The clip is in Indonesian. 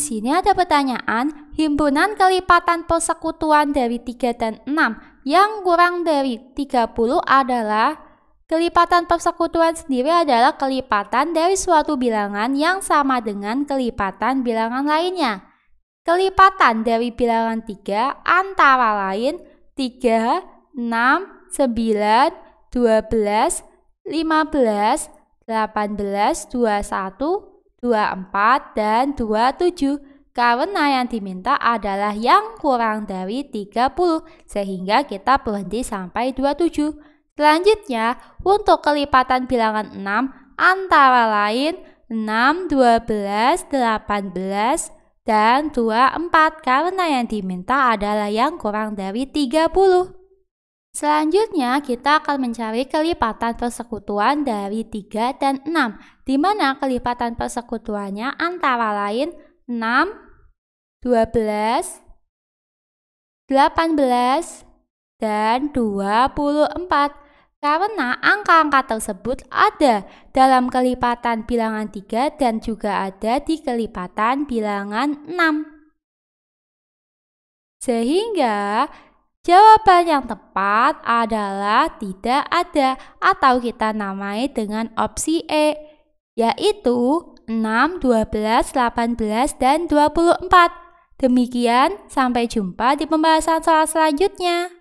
sini ada pertanyaan, himpunan kelipatan persekutuan dari 3 dan 6 yang kurang dari 30 adalah kelipatan persekutuan sendiri adalah kelipatan dari suatu bilangan yang sama dengan kelipatan bilangan lainnya. Kelipatan dari bilangan 3 antara lain 3, 6, 9, 12, 15, 18, 21, 24, dan 27 karena yang diminta adalah yang kurang dari 30 sehingga kita berhenti sampai 27. Selanjutnya, untuk kelipatan bilangan 6 antara lain 6, 12, 18, dan 24 karena yang diminta adalah yang kurang dari 30. Selanjutnya, kita akan mencari kelipatan persekutuan dari 3 dan 6, di mana kelipatan persekutuannya antara lain 6, 12, 18, dan 24. Karena angka-angka tersebut ada dalam kelipatan bilangan 3 dan juga ada di kelipatan bilangan 6. Sehingga Jawaban yang tepat adalah tidak ada atau kita namai dengan opsi E, yaitu 6, 12, 18, dan 24. Demikian, sampai jumpa di pembahasan soal selanjutnya.